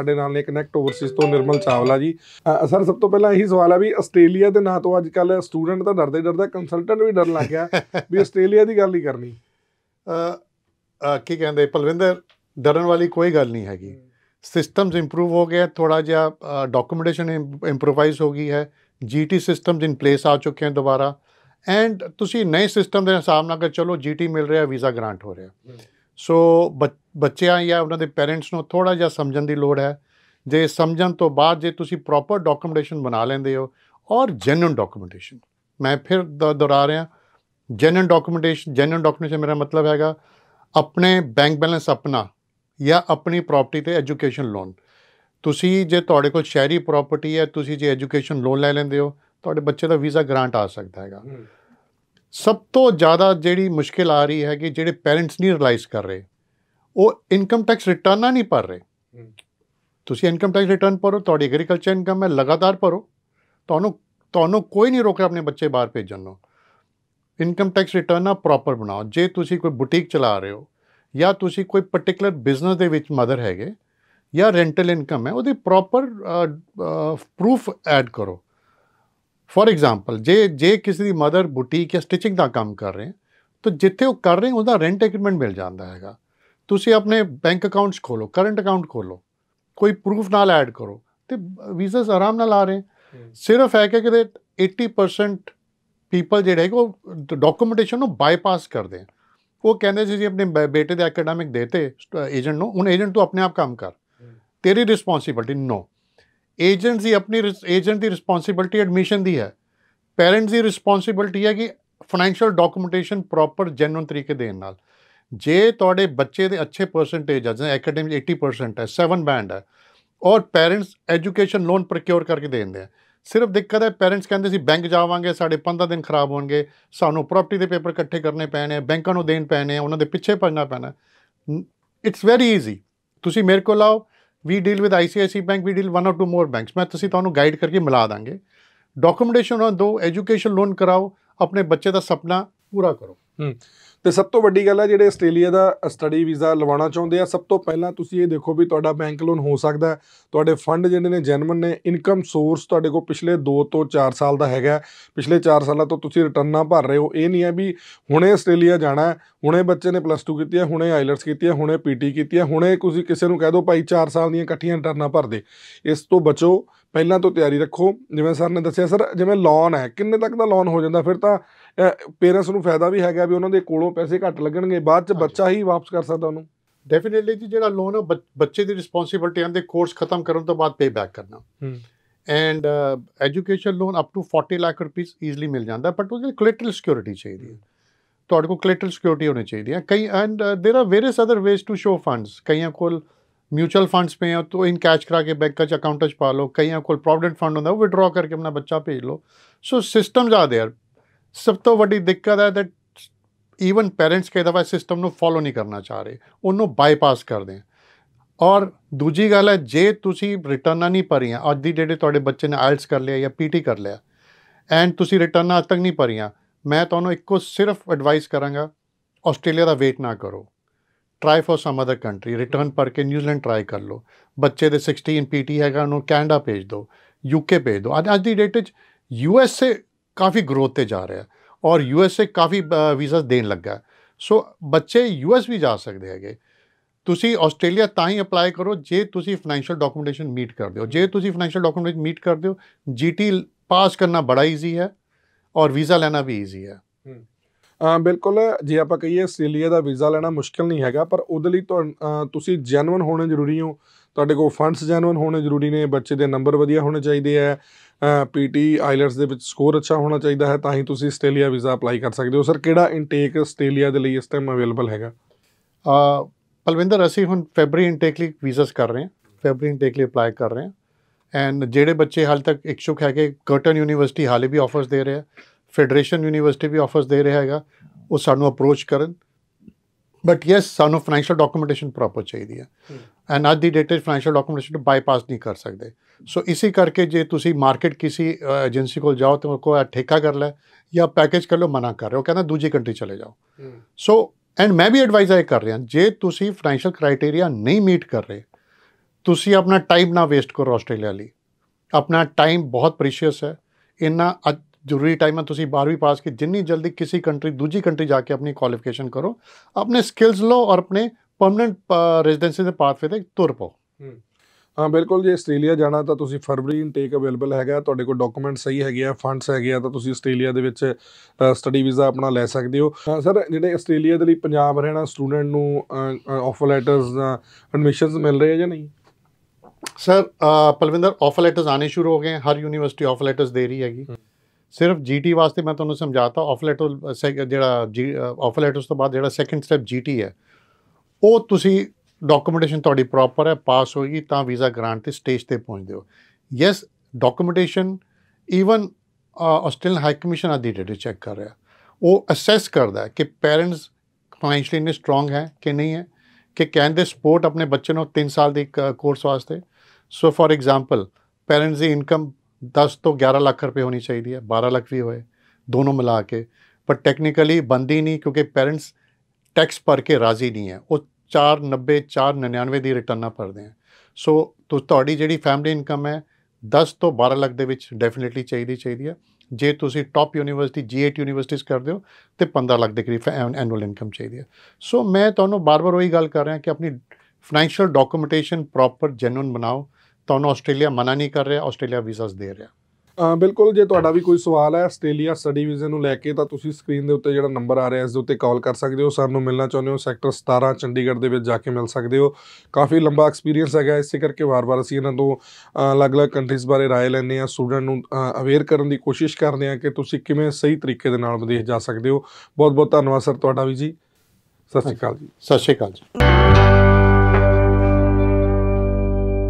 ਸਾਡੇ ਨਾਲ ਨੇ ਕਨੈਕਟ ਓਵਰਸੀਜ਼ ਤੋਂ ਨਿਰਮਲ ਚਾਵਲਾ ਜੀ ਸਰ ਸਭ ਤੋਂ ਪਹਿਲਾਂ ਇਹੀ ਸਵਾਲ ਹੈ ਵੀ ਆਸਟ੍ਰੇਲੀਆ ਦੇ ਨਾਂ ਤੋਂ ਅੱਜ ਕੱਲ ਸਟੂਡੈਂਟ ਤਾਂ ਡਰਦੇ ਡਰਦਾ ਕੰਸਲਟੈਂਟ ਵੀ ਡਰਨ ਲੱਗ ਗਿਆ ਵੀ ਆਸਟ੍ਰੇਲੀਆ ਦੀ ਗੱਲ ਹੀ ਕਰਨੀ ਅ ਕੀ ਕਹਿੰਦੇ ਪਲਵਿੰਦਰ ਡਰਨ ਵਾਲੀ ਕੋਈ ਗੱਲ ਨਹੀਂ ਹੈਗੀ ਸਿਸਟਮਸ ਇੰਪਰੂਵ ਹੋ ਗਏ ਥੋੜਾ ਜਿਹਾ ਡਾਕੂਮੈਂਟੇਸ਼ਨ ਇੰਪਰੋਵਾਈਜ਼ ਹੋ ਗਈ ਹੈ ਜੀਟੀ ਸਿਸਟਮਸ ਇਨ ਪਲੇਸ ਆ ਚੁੱਕੇ ਹਨ ਦੁਬਾਰਾ ਐਂਡ ਤੁਸੀਂ ਨਏ ਸਿਸਟਮ ਦੇ ਹਿਸਾਬ ਨਾਲ ਕਰ ਚਲੋ ਜੀਟੀ ਮਿਲ ਰਿਹਾ ਵੀਜ਼ਾ ਗ੍ਰਾਂਟ ਹੋ ਰਿਹਾ ਸੋ ਬੱਚਿਆਂ ਜਾਂ ਉਹਨਾਂ ਦੇ ਪੇਰੈਂਟਸ ਨੂੰ ਥੋੜਾ ਜਿਹਾ ਸਮਝਣ ਦੀ ਲੋੜ ਹੈ ਜੇ ਸਮਝਣ ਤੋਂ ਬਾਅਦ ਜੇ ਤੁਸੀਂ ਪ੍ਰੋਪਰ ਡਾਕੂਮੈਂਟੇਸ਼ਨ ਬਣਾ ਲੈਂਦੇ ਹੋ ਔਰ ਜੈਨੂਇਨ ਡਾਕੂਮੈਂਟੇਸ਼ਨ ਮੈਂ ਫਿਰ ਦੁਹਰਾ ਰਿਹਾ ਜੈਨੂਇਨ ਡਾਕੂਮੈਂਟੇਸ਼ਨ ਜੈਨੂਇਨ ਡਾਕੂਮੈਂਟੇਸ਼ਨ ਮੇਰਾ ਮਤਲਬ ਹੈਗਾ ਆਪਣੇ ਬੈਂਕ ਬੈਲੈਂਸ ਆਪਣਾ ਜਾਂ ਆਪਣੀ ਪ੍ਰਾਪਰਟੀ ਤੇ ਐਜੂਕੇਸ਼ਨ ਲੋਨ ਤੁਸੀਂ ਜੇ ਤੁਹਾਡੇ ਕੋਲ ਸ਼ਹਿਰੀ ਪ੍ਰਾਪਰਟੀ ਹੈ ਤੁਸੀਂ ਜੇ ਐਜੂਕੇਸ਼ਨ ਲੋਨ ਲੈ ਲੈਂਦੇ ਹੋ ਤੁਹਾਡੇ ਬੱਚੇ ਦਾ ਵੀਜ਼ਾ ਗ੍ਰਾਂਟ ਆ ਸਕਦਾ ਹੈਗਾ ਸਭ ਤੋਂ ਜ਼ਿਆਦਾ ਜਿਹੜੀ ਮੁਸ਼ਕਿਲ ਆ ਰਹੀ ਹੈ ਕਿ ਜਿਹੜੇ ਪੇਰੈਂਟਸ ਨਹੀਂ ਰਿਅਲਾਈਜ਼ ਕਰ ਰਹੇ ਉਹ ਇਨਕਮ ਟੈਕਸ ਰਿਟਰਨਾਂ ਨਹੀਂ ਭਰ ਰਹੇ ਤੁਸੀਂ ਇਨਕਮ ਟੈਕਸ ਰਿਟਰਨ ਭਰੋ ਤੁਹਾਡੀ ਐਗਰੀਕਲਚਰ ਇਨਕਮ ਹੈ ਲਗਾਤਾਰ ਭਰੋ ਤੁਹਾਨੂੰ ਤੁਹਾਨੂੰ ਕੋਈ ਨਹੀਂ ਰੋਕ ਰਿਹਾ ਆਪਣੇ ਬੱਚੇ ਬਾਹਰ ਭੇਜਣ ਨੂੰ ਇਨਕਮ ਟੈਕਸ ਰਿਟਰਨ ਨਾ ਪ੍ਰੋਪਰ ਬਣਾਓ ਜੇ ਤੁਸੀਂ ਕੋਈ ਬੁਟੀਕ ਚਲਾ ਰਹੇ ਹੋ ਜਾਂ ਤੁਸੀਂ ਕੋਈ ਪਾਰਟਿਕੂਲਰ ਬਿਜ਼ਨਸ ਦੇ ਵਿੱਚ ਮਦਰ ਹੈਗੇ ਜਾਂ ਰੈਂਟਲ ਇਨਕਮ ਹੈ ਉਹਦੀ ਪ੍ਰੋਪਰ ਪ੍ਰੂਫ ਐਡ ਕਰੋ ਫੋਰ ਐਗਜ਼ਾਮਪਲ ਜੇ ਜੇ ਕਿਸੇ ਦੀ ਮਦਰ ਬੁਟੀਕ ਜਾਂ ਸਟਿਚਿੰਗ ਦਾ ਕੰਮ ਕਰ ਰਹੇ ਤਾਂ ਜਿੱਥੇ ਉਹ ਕਰ ਰਹੇ ਉਹਦਾ ਰੈਂਟ ਐਗਰੀਮੈਂਟ ਮਿਲ ਜਾਂਦਾ ਹੈਗਾ ਤੁਸੀਂ ਆਪਣੇ ਬੈਂਕ ਅਕਾਊਂਟਸ ਖੋਲੋ ਕਰੰਟ ਅਕਾਊਂਟ ਖੋਲੋ ਕੋਈ ਪ੍ਰੂਫ ਨਾਲ ਐਡ ਕਰੋ ਤੇ ਵੀਜ਼ਾਸ ਆਰਾਮ ਨਾਲ ਆ ਰਹੇ ਸਿਰਫ ਹੈ ਕਿ ਕਿਤੇ 80% ਪੀਪਲ ਜਿਹੜੇ ਕੋ ਡਾਕੂਮੈਂਟੇਸ਼ਨ ਨੂੰ ਬਾਈਪਾਸ ਕਰਦੇ ਆ ਉਹ ਕਹਿੰਦੇ ਸੀ ਜੀ ਆਪਣੇ ਬੇਟੇ ਦੇ ਐਕੈਡੈਮਿਕ ਦੇਤੇ ਏਜੰਟ ਨੂੰ ਹੁਣ ਏਜੰਟ ਤੂੰ ਆਪਣੇ ਆਪ ਕੰਮ ਕਰ ਤੇਰੀ ਰਿਸਪੌਂਸਿਬਿਲਟੀ ਨੋ ਏਜੰਟਸ ਦੀ ਆਪਣੀ ਏਜੰਟ ਦੀ ਰਿਸਪੌਂਸਿਬਿਲਟੀ ਐਡਮਿਸ਼ਨ ਦੀ ਹੈ ਪੇਰੈਂਟਸ ਦੀ ਰਿਸਪੌਂਸਿਬਿਲਟੀ ਹੈ ਕਿ ਫਾਈਨੈਂਸ਼ੀਅਲ ਡਾਕੂਮੈਂਟੇਸ਼ਨ ਪ੍ਰੋਪਰ ਜੈਨੂਨ ਤਰੀਕੇ ਦੇਣ ਨਾਲ ਜੇ ਤੁਹਾਡੇ ਬੱਚੇ ਦੇ ਅੱਛੇ ਪਰਸੈਂਟੇਜ ਆ ਜਾਂ ਅਕੈਡਮਿਕ 80% ਹੈ 7 ਬੈਂਡ ਹੈ ਔਰ ਪੇਰੈਂਟਸ ਐਜੂਕੇਸ਼ਨ ਲੋਨ ਪ੍ਰੋਕਿਉਰ ਕਰਕੇ ਦੇਂਦੇ ਆ ਸਿਰਫ ਦਿੱਕਤ ਹੈ ਪੇਰੈਂਟਸ ਕਹਿੰਦੇ ਸੀ ਬੈਂਕ ਜਾਵਾਂਗੇ ਸਾਡੇ 15 ਦਿਨ ਖਰਾਬ ਹੋਣਗੇ ਸਾਨੂੰ ਪ੍ਰਾਪਰਟੀ ਦੇ ਪੇਪਰ ਇਕੱਠੇ ਕਰਨੇ ਪੈਣੇ ਆ ਬੈਂਕਾਂ ਨੂੰ ਦੇਣ ਪੈਣੇ ਆ ਉਹਨਾਂ ਦੇ ਪਿੱਛੇ ਭੱਜਣਾ ਪੈਣਾ ਇਟਸ ਵੈਰੀ ਈਜ਼ੀ ਤੁਸੀਂ ਮੇਰੇ ਕੋਲ ਆਓ we deal with ICICI bank we deal one or two more banks ਮੈਂ ਤੁਸੀਂ ਤੁਹਾਨੂੰ ਗਾਈਡ ਕਰਕੇ ਮਿਲਾ ਦਾਂਗੇ ਡਾਕੂਮੈਂਟੇਸ਼ਨ ਉਹਨਾਂ ਦੋ ਐਜੂਕੇਸ਼ਨ ਲੋਨ ਕਰਾਓ ਆਪਣੇ ਬੱਚੇ ਦਾ ਸੁਪਨਾ ਪੂਰਾ ਕਰੋ ਹੂੰ ਤੇ ਸਭ ਤੋਂ ਵੱਡੀ ਗੱਲ ਹੈ ਜਿਹੜੇ ਆਸਟ੍ਰੇਲੀਆ ਦਾ ਸਟੱਡੀ ਵੀਜ਼ਾ ਲਵਾਉਣਾ ਚਾਹੁੰਦੇ ਆ ਸਭ ਤੋਂ ਪਹਿਲਾਂ ਤੁਸੀਂ ਇਹ ਦੇਖੋ ਵੀ ਤੁਹਾਡਾ ਬੈਂਕ ਲੋਨ ਹੋ ਸਕਦਾ ਤੁਹਾਡੇ ਫੰਡ ਜਿਹੜੇ ਨੇ ਜੈਨੂਇਨ ਨੇ ਇਨਕਮ ਸੋਰਸ ਤੁਹਾਡੇ ਕੋਲ ਪਿਛਲੇ 2 ਤੋਂ 4 ਸਾਲ ਦਾ ਹੈਗਾ ਪਿਛਲੇ 4 ਸਾਲਾਂ ਤੋਂ ਤੁਸੀਂ ਰਿਟਰਨਾਂ ਭਰ ਰਹੇ ਹੋ ਇਹ ਨਹੀਂ ਹੈ ਵੀ ਹੁਣੇ ਆਸਟ੍ਰੇਲੀਆ ਜਾਣਾ ਹੁਣੇ ਬੱਚੇ ਨੇ ਪਲੱਸ 2 ਕੀਤੀ ਹੈ ਹੁਣੇ ਆਇਲਟਸ ਕੀਤੀ ਹੈ ਹੁਣੇ ਪੀਟੀ ਕੀਤੀ ਹੈ ਹੁਣੇ ਤੁਸੀਂ ਕਿਸੇ ਨੂੰ ਕਹਿ ਦਿਓ ਭਾਈ 4 ਸਾਲ ਦੀਆਂ ਇਕੱਠੀਆਂ ਰਿਟਰਨਾਂ ਭਰ ਦੇ ਇਸ ਤੋਂ ਬਚੋ ਪਹਿਲਾਂ ਤੋਂ ਤਿਆਰੀ ਰੱਖੋ ਜਿਵੇਂ ਸਰ ਨੇ ਦੱਸਿਆ ਸਰ ਜਿਵੇਂ ਲੋਨ ਹੈ ਕਿੰਨੇ ਤੱਕ ਦਾ ਲੋਨ ਹੋ ਜਾਂਦਾ ਫਿਰ ਤਾਂ ਪੇਰੈਂਟਸ ਨੂੰ ਫਾਇਦਾ ਵੀ ਹੈਗਾ ਵੀ ਉਹਨਾਂ ਦੇ ਕੋਲੋਂ ਪੈਸੇ ਘੱਟ ਲੱਗਣਗੇ ਬਾਅਦ ਚ ਬੱਚਾ ਹੀ ਵਾਪਸ ਕਰ ਸਕਦਾ ਉਹਨੂੰ ਡੈਫੀਨਿਟਲੀ ਜੀ ਜਿਹੜਾ ਲੋਨ ਹੈ ਬੱਚੇ ਦੀ ਰਿਸਪੌਂਸਿਬਿਲਟੀ ਆਂਦੇ ਕੋਰਸ ਖਤਮ ਕਰਨ ਤੋਂ ਬਾਅਦ ਪੇ ਬੈਕ ਕਰਨਾ and education loan up to 40 lakh rupees easily ਮਿਲ ਜਾਂਦਾ ਬਟ ਉਹਦੇ ਕੋਲੈਟਰਲ ਸਿਕਿਉਰਿਟੀ ਚਾਹੀਦੀ ਹੈ ਤੁਹਾਡੇ ਕੋਲ ਕੋਲੈਟਰਲ ਸਿਕਿਉਰਿਟੀ ਹੋਣੀ ਚਾਹੀਦੀ ਹੈ ਕਈ and there are various other ways to show funds ਕਈਆਂ ਕੋਲ ਮਿਊਚੁਅਲ ਫੰਡਸ ਪਏ ਆ तो ਇਨ ਕੈਸ਼ ਕਰਾ ਕੇ बैंक ਚ ਅਕਾਊਂਟ ਚ ਪਾ ਲਓ ਕਈਆਂ ਕੋਲ ਪ੍ਰੋਵਿਡੈਂਟ ਫੰਡ ਹੁੰਦਾ ਉਹ ਵਿਡਰਾ ਕਰਕੇ ਆਪਣਾ ਬੱਚਾ ਭੇਜ ਲਓ ਸੋ ਸਿਸਟਮਸ ਆ ਯਾਰ ਸਭ ਤੋਂ ਵੱਡੀ ਦਿੱਕਤ ਹੈ ਦੈਟ ਈਵਨ ਪੇਰੈਂਟਸ ਕਈ ਦਫਾ ਸਿਸਟਮ ਨੂੰ ਫੋਲੋ ਨਹੀਂ ਕਰਨਾ ਚਾਹ ਰਹੇ ਉਹਨੂੰ ਬਾਈਪਾਸ ਕਰਦੇ ਆ ਔਰ ਦੂਜੀ ਗੱਲ ਹੈ ਜੇ ਤੁਸੀਂ ਰਿਟਰਨਾਂ ਨਹੀਂ ਭਰੀਆਂ ਅੱਜ ਦੀ ਡੇਟੇ ਤੁਹਾਡੇ ਬੱਚੇ ਨੇ ਆਇਲਸ ਕਰ ਲਿਆ ਜਾਂ ਪੀਟੀ ਕਰ ਲਿਆ ਐਂਡ ਤੁਸੀਂ ਰਿਟਰਨਾਂ ਅੱਜ ਤੱਕ ਨਹੀਂ ਭਰੀਆਂ ਮੈਂ ਤੁਹਾਨੂੰ ਇੱਕੋ ਸਿਰਫ ਐਡਵਾਈਸ ਕਰਾਂਗਾ ਆਸਟ੍ਰੇਲੀਆ ਦਾ ਵੇਟ ਨਾ ਕਰੋ try for some other country return ਪਰ ਕੇ ਨਿਊਜ਼ੀਲੈਂਡ ਟਰਾਈ ਕਰ ਲਓ ਬੱਚੇ ਦੇ 16 ਪੀਟੀ ਹੈਗਾ ਉਹਨੂੰ ਕੈਨੇਡਾ ਭੇਜ ਦਿਓ ਯੂਕੇ ਭੇਜ ਦਿਓ ਅੱਜ ਦੀ ਡੇਟ ਵਿੱਚ ਯੂਐਸਏ ਕਾਫੀ ਗਰੋਥ ਤੇ ਜਾ ਰਿਹਾ ਔਰ ਯੂਐਸਏ ਕਾਫੀ ਵੀਜ਼ਾ ਦੇਣ ਲੱਗਾ ਸੋ ਬੱਚੇ ਯੂਐਸ ਵੀ ਜਾ ਸਕਦੇ ਹੈਗੇ ਤੁਸੀਂ ਆਸਟ੍ਰੇਲੀਆ ਤਾਂ ਹੀ ਅਪਲਾਈ ਕਰੋ ਜੇ ਤੁਸੀਂ ਫਾਈਨੈਂਸ਼ੀਅਲ ਡਾਕੂਮੈਂਟੇਸ਼ਨ ਮੀਟ ਕਰਦੇ ਹੋ ਜੇ ਤੁਸੀਂ ਫਾਈਨੈਂਸ਼ੀਅਲ ਡਾਕੂਮੈਂਟ ਮੀਟ ਕਰਦੇ ਹੋ ਜੀਟੀ ਪਾਸ ਕਰਨਾ ਬੜਾ ਈਜ਼ੀ ਹੈ ਔਰ ਵੀਜ਼ਾ ਲੈਣਾ ਵੀ ਈਜ਼ੀ ਹੈ ਬਿਲਕੁਲ ਜੇ ਆਪਾਂ ਕਹੀਏ ਆਸਟ੍ਰੇਲੀਆ ਦਾ ਵੀਜ਼ਾ ਲੈਣਾ ਮੁਸ਼ਕਲ ਨਹੀਂ ਹੈਗਾ ਪਰ ਉਹਦੇ ਲਈ ਤੁਸੀਂ ਜੈਨੂਇਨ ਹੋਣੇ ਜ਼ਰੂਰੀ ਹੋ ਤੁਹਾਡੇ ਕੋਲ ਫੰਡਸ ਜੈਨੂਇਨ ਹੋਣੇ ਜ਼ਰੂਰੀ ਨੇ ਬੱਚੇ ਦੇ ਨੰਬਰ ਵਧੀਆ ਹੋਣੇ ਚਾਹੀਦੇ ਆ ਪੀਟੀ ਆਈਲਟਸ ਦੇ ਵਿੱਚ ਸਕੋਰ ਅੱਛਾ ਹੋਣਾ ਚਾਹੀਦਾ ਹੈ ਤਾਂ ਹੀ ਤੁਸੀਂ ਆਸਟ੍ਰੇਲੀਆ ਵੀਜ਼ਾ ਅਪਲਾਈ ਕਰ ਸਕਦੇ ਹੋ ਸਰ ਕਿਹੜਾ ਇਨਟੇਕ ਆਸਟ੍ਰੇਲੀਆ ਦੇ ਲਈ ਇਸ ਟਾਈਮ ਅਵੇਲੇਬਲ ਹੈਗਾ ਆ ਪਲਵਿੰਦਰ ਅਸੀਂ ਹੁਣ ਫੈਬਰੀ ਇਨਟੇਕ ਲਈ ਵੀਜ਼ਾਸ ਕਰ ਰਹੇ ਹਾਂ ਫੈਬਰੀ ਇਨਟੇਕ ਲਈ ਅਪਲਾਈ ਕਰ ਰਹੇ ਹਾਂ ਐਂਡ ਜਿਹੜੇ ਬੱਚੇ ਹਾਲ ਤੱਕ ਇਕਸ਼ੁਕ ਹੈਗੇ ਕਰਟਨ ਯੂਨੀਵਰਸਿਟੀ ਹਾਲੇ ਵੀ ਆਫਰਸ ਦੇ ਰਿਹਾ ਹੈ ਫੈਡਰੇਸ਼ਨ ਯੂਨੀਵਰਸਿਟੀ ਵੀ ਆਫਰਸ ਦੇ ਰਿਹਾ ਹੈਗਾ ਉਹ ਸਾਨੂੰ ਅਪਰੋਚ ਕਰਨ ਬਟ ਯੈਸ ਸਾਨੂੰ ਫਾਈਨੈਂਸ਼ੀਅਲ ਡਾਕੂਮੈਂਟੇਸ਼ਨ ਪ੍ਰੋਪਰ ਚਾਹੀਦੀ ਹੈ ਐਂਡ ਅੱਜ ਦੀ ਡੇਟ ਵਿੱਚ ਫਾਈਨੈਂਸ਼ੀਅਲ ਡਾਕੂਮੈਂਟੇਸ਼ਨ ਬਾਈਪਾਸ ਨਹੀਂ ਕਰ ਸਕਦੇ ਸੋ ਇਸੇ ਕਰਕੇ ਜੇ ਤੁਸੀਂ ਮਾਰਕੀਟ ਕਿਸੇ ਏਜੰਸੀ ਕੋਲ ਜਾਓ ਤੇ ਉਹ ਕੋ ਠੇਕਾ ਕਰ ਲੈ ਜਾਂ ਪੈਕੇਜ ਕਰ ਲਓ ਮਨਾ ਕਰ ਰਹੇ ਹੋ ਕਹਿੰਦਾ ਦੂਜੀ ਕੰਟਰੀ ਚਲੇ ਜਾਓ ਸੋ ਐਂਡ ਮੈਂ ਵੀ ਐਡਵਾਈਸ ਇਹ ਕਰ ਰਿਹਾ ਜੇ ਤੁਸੀਂ ਫਾਈਨੈਂਸ਼ੀਅਲ ਕ੍ਰਾਈਟੇਰੀਆ ਨਹੀਂ ਮੀਟ ਕਰ ਰਹੇ ਤੁਸੀਂ ਆਪਣਾ ਟਾਈਮ ਨਾ ਵੇਸਟ ਕਰੋ ਆਸਟ੍ਰੇਲੀਆ ਲਈ ਆਪਣਾ ਟਾਈਮ ਬਹੁਤ ਪ੍ਰੀਸ਼ੀਅਸ ਹੈ ਇਹਨਾਂ ਜ਼ਰੂਰੀ ਟਾਈਮ ਹੈ ਤੁਸੀਂ 12ਵੀਂ ਪਾਸ ਕੀ ਜਿੰਨੀ ਜਲਦੀ ਕਿਸੇ ਕੰਟਰੀ ਦੂਜੀ ਕੰਟਰੀ ਜਾ ਕੇ ਆਪਣੀ ਕੁਆਲੀਫਿਕੇਸ਼ਨ ਕਰੋ ਆਪਣੇ ਸਕਿੱਲਸ ਲਓ ਔਰ ਆਪਣੇ ਪਰਮਨੈਂਟ ਰੈਜ਼ੀਡੈਂਸੀ ਦੇ ਪਾਥਵੇ ਤੇ ਤੁਰ ਪਓ ਹਾਂ ਬਿਲਕੁਲ ਜੇ ਆਸਟ੍ਰੇਲੀਆ ਜਾਣਾ ਤਾਂ ਤੁਸੀਂ ਫਰਵਰੀ ਇਨਟੇਕ ਅਵੇਲੇਬਲ ਹੈਗਾ ਤੁਹਾਡੇ ਕੋਲ ਡਾਕੂਮੈਂਟ ਸਹੀ ਹੈਗੇ ਆ ਫੰਡਸ ਹੈਗੇ ਆ ਤਾਂ ਤੁਸੀਂ ਆਸਟ੍ਰੇਲੀਆ ਦੇ ਵਿੱਚ ਸਟੱਡੀ ਵੀਜ਼ਾ ਆਪਣਾ ਲੈ ਸਕਦੇ ਹੋ ਸਰ ਜਿਹੜੇ ਆਸਟ੍ਰੇਲੀਆ ਦੇ ਲਈ ਪੰਜਾਬ ਰਹਿਣਾ ਸਟੂਡੈਂਟ ਨੂੰ ਆਫਰ ਲੈਟਰਸ ਐਡਮਿਸ਼ਨਸ ਮਿਲ ਰਹੇ ਆ ਜਾਂ ਨਹੀਂ ਸਰ ਪਲਵਿੰਦਰ ਆਫਰ ਲੈਟਰਸ ਆਨੇ ਸ਼ੁਰੂ ਹੋ ਗਏ ਹਰ ਯੂਨੀਵਰਸਿਟੀ ਆਫਰ ਲੈਟਰਸ ਦੇ ਰਹੀ ਹੈਗੀ सिर्फ जी टी वास्ते मैं तुम्हें समझाता ऑफलेटो जरा जी ऑफलेटोस तो बाद जो सैकेंड स्टैप जी टी है वो तुम डॉकूमेंटेन थोड़ी प्रॉपर है पास होगी तो वीज़ा ग्रांट के स्टेज पर पहुँच दौ yes documentation even Australian high commission आदि डेटे चैक कर रहा वो असैस करता कि पेरेंट्स फाइनैशली इन्ने स्ट्रोंग है कि नहीं है कि कहते सपोर्ट अपने बच्चे तीन साल के कोर्स वास्ते सो फॉर एग्जाम्पल पेरेंट्स की इनकम 10 ਤੋਂ 11 ਲੱਖ ਰੁਪਏ ਹੋਣੀ ਚਾਹੀਦੀ ਹੈ 12 ਲੱਖ ਵੀ ਹੋਏ ਦੋਨੋਂ ਮਿਲਾ ਕੇ ਪਰ ਟੈਕਨੀਕਲੀ ਬੰਦੀ ਨਹੀਂ ਕਿਉਂਕਿ ਪੈਰੈਂਟਸ ਟੈਕਸ ਭਰ ਕੇ ਰਾਜ਼ੀ ਨਹੀਂ ਹੈ ਉਹ 490 499 ਦੀ ਰਿਟਰਨਾਂ ਭਰਦੇ ਆ ਸੋ ਤੁਹਾਡੀ ਜਿਹੜੀ ਫੈਮਿਲੀ ਇਨਕਮ ਹੈ 10 ਤੋਂ 12 ਲੱਖ ਦੇ ਵਿੱਚ ਡੈਫੀਨਿਟਲੀ ਚਾਹੀਦੀ ਚਾਹੀਦੀ ਹੈ ਜੇ ਤੁਸੀਂ ਟਾਪ ਯੂਨੀਵਰਸਿਟੀ ਜੀ8 ਯੂਨੀਵਰਸਿਟੀਜ਼ ਕਰਦੇ ਹੋ ਤੇ 15 ਲੱਖ ਦੇ ਕਰੀਬ ਐਨੂਅਲ ਇਨਕਮ ਚਾਹੀਦੀ ਹੈ ਸੋ ਮੈਂ ਤੁਹਾਨੂੰ ਬਾਰ-ਬਾਰ ਉਹੀ ਗੱਲ ਕਰ ਰਿਹਾ ਕਿ ਆਪਣੀ ਫਾਈਨੈਂਸ਼ੀਅਲ ਡਾਕੂਮੈਂਟੇਸ਼ਨ ਪ੍ਰੋਪਰ ਜੈਨੂਨ ਬਣਾਓ ਤੁਹਾਨੂੰ ਆਸਟ੍ਰੇਲੀਆ ਮਨਾ ਨਹੀਂ ਕਰ ਰਿਹਾ ਆਸਟ੍ਰੇਲੀਆ ਵੀਜ਼ਾਸ ਦੇ ਰਿਹਾ ਬਿਲਕੁਲ ਜੇ ਤੁਹਾਡਾ ਵੀ ਕੋਈ ਸਵਾਲ ਹੈ ਆਸਟ੍ਰੇਲੀਆ ਸਟੱਡੀ ਵੀਜ਼ੇ ਨੂੰ ਲੈ ਕੇ ਤਾਂ ਤੁਸੀਂ ਸਕਰੀਨ ਦੇ ਉੱਤੇ ਜਿਹੜਾ ਨੰਬਰ ਆ ਰਿਹਾ ਇਸ ਦੇ ਉੱਤੇ ਕਾਲ ਕਰ ਸਕਦੇ ਹੋ ਸਾਨੂੰ ਮਿਲਣਾ ਚਾਹੁੰਦੇ ਹੋ ਸੈਕਟਰ 17 ਚੰਡੀਗੜ੍ਹ ਦੇ ਵਿੱਚ ਜਾ ਕੇ ਮਿਲ ਸਕਦੇ ਹੋ ਕਾਫੀ ਲੰਬਾ ਐਕਸਪੀਰੀਅੰਸ ਹੈਗਾ ਇਸੇ ਕਰਕੇ ਵਾਰ-ਵਾਰ ਅਸੀਂ ਇਹਨਾਂ ਤੋਂ ਅਲੱਗ-ਅਲੱਗ ਕੰਟਰੀਜ਼ ਬਾਰੇ رائے ਲੈਣੇ ਆ ਸਟੂਡੈਂਟ ਨੂੰ ਅਵੇਅਰ ਕਰਨ ਦੀ ਕੋਸ਼ਿਸ਼ ਕਰਦੇ ਆ ਕਿ ਤੁਸੀਂ ਕਿਵੇਂ ਸਹੀ ਤਰੀਕੇ ਦੇ ਨਾਲ ਵਿਦੇਸ਼ ਜਾ ਸਕਦੇ ਹੋ ਬਹੁਤ-ਬਹੁਤ ਧੰਨਵਾਦ ਸਰ ਤੁਹਾਡਾ ਵੀ ਜੀ ਸਤਿ ਸ਼੍ਰੀ ਅਕਾਲ ਜੀ ਸਤਿ ਸ਼੍ਰੀ ਅਕਾਲ ਜੀ